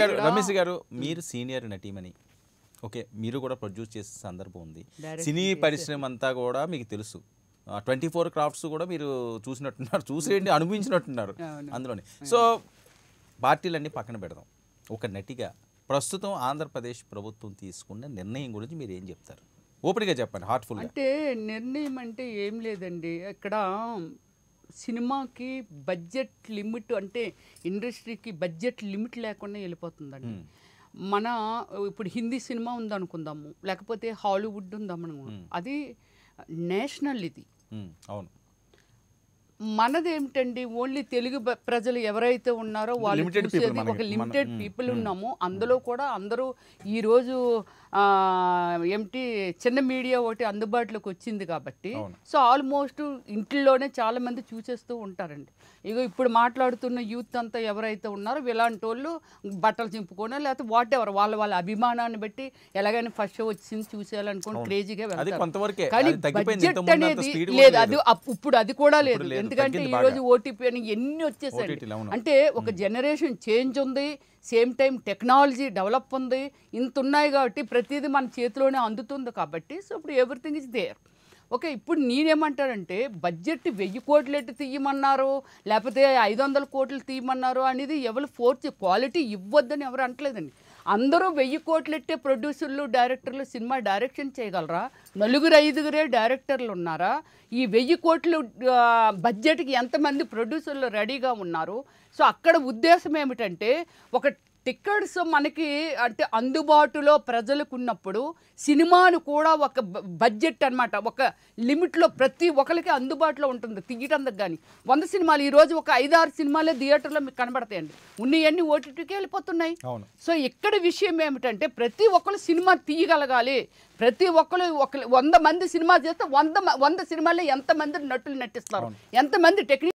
గారు రమేష్ గారు మీరు సీనియర్ నటీమని ఓకే మీరు కూడా ప్రొడ్యూస్ చేసే సందర్భం ఉంది సినీ పరిశ్రమ అంతా కూడా మీకు తెలుసు ట్వంటీ ఫోర్ క్రాఫ్ట్స్ కూడా మీరు చూసినట్టున్నారు చూసేయండి అనుభవించినట్టున్నారు అందులోనే సో పార్టీలన్నీ పక్కన పెడదాం ఒక నటిగా ప్రస్తుతం ఆంధ్రప్రదేశ్ ప్రభుత్వం తీసుకున్న నిర్ణయం గురించి మీరు ఏం చెప్తారు ఓపెన్గా చెప్పండి హార్ట్ఫుల్ అంటే నిర్ణయం అంటే ఏం లేదండి ఇక్కడ సినిమాకి బడ్జెట్ లిమిట్ అంటే ఇండస్ట్రీకి బడ్జెట్ లిమిట్ లేకుండా వెళ్ళిపోతుందండి మన ఇప్పుడు హిందీ సినిమా ఉందనుకుందాము లేకపోతే హాలీవుడ్ ఉందాము అది నేషనల్ ఇది అవును మనదేమిటండి ఓన్లీ తెలుగు ప్రజలు ఎవరైతే ఉన్నారో వాళ్ళు ఒక లిమిటెడ్ పీపుల్ ఉన్నాము అందులో కూడా అందరూ ఈరోజు ఏమిటి చిన్న మీడియా ఒకటి అందుబాటులోకి వచ్చింది కాబట్టి సో ఆల్మోస్ట్ ఇంట్లోనే చాలామంది చూసేస్తూ ఉంటారండి ఇగో ఇప్పుడు మాట్లాడుతున్న యూత్ అంతా ఎవరైతే ఉన్నారో ఇలాంటి వాళ్ళు బట్టలు చింపుకోనో లేకపోతే వాట్ ఎవరు వాళ్ళ వాళ్ళ అభిమానాన్ని బట్టి ఎలాగైనా ఫస్ట్ షో వచ్చింది చూసేయాలనుకోండి క్రేజీగా వెళ్తారు కానీ లేదు అది ఇప్పుడు అది కూడా లేదు ఎందుకంటే ఈరోజు ఓటీపీ అని ఎన్ని వచ్చేసాయి అంటే ఒక జనరేషన్ చేంజ్ ఉంది సేమ్ టైం టెక్నాలజీ డెవలప్ ఉంది ఇంత ఉన్నాయి కాబట్టి ప్రతిదీ మన చేతిలోనే అందుతుంది కాబట్టి సో ఇప్పుడు ఎవ్రీథింగ్ ఇస్ దేర్ ఓకే ఇప్పుడు నేనేమంటానంటే బడ్జెట్ వెయ్యి కోట్లు ఎట్టు తీయమన్నారు లేకపోతే ఐదు వందల కోట్లు తీయమన్నారు అనేది ఎవరు ఫోర్త్ క్వాలిటీ ఇవ్వద్దని ఎవరు అంటలేదండి అందరూ వెయ్యి కోట్లెట్టే ప్రొడ్యూసర్లు డైరెక్టర్లు సినిమా డైరెక్షన్ చేయగలరా నలుగురు ఐదుగురే డైరెక్టర్లు ఉన్నారా ఈ వెయ్యి కోట్లు బడ్జెట్కి ఎంతమంది ప్రొడ్యూసర్లు రెడీగా ఉన్నారు సో అక్కడ ఉద్దేశం ఏమిటంటే ఒక టికెట్స్ మనకి అంటే అందుబాటులో ప్రజలకు ఉన్నప్పుడు సినిమాను కూడా ఒక బడ్జెట్ అనమాట ఒక లిమిట్లో ప్రతి ఒక్కరికి అందుబాటులో ఉంటుంది తీయటందుకు కానీ వంద సినిమాలు ఈరోజు ఒక ఐదారు సినిమాలే థియేటర్లో మీకు కనబడతాయండి ఉన్నాయన్నీ ఓటీటీకి వెళ్ళిపోతున్నాయి సో ఇక్కడ విషయం ఏమిటంటే ప్రతి ఒక్కరు సినిమా తీయగలగాలి ప్రతి ఒక్కరు ఒక వంద మంది సినిమా చేస్తే వంద వంద సినిమాల్లో ఎంతమంది నటులు నటిస్తారు ఎంతమంది టెక్నిక్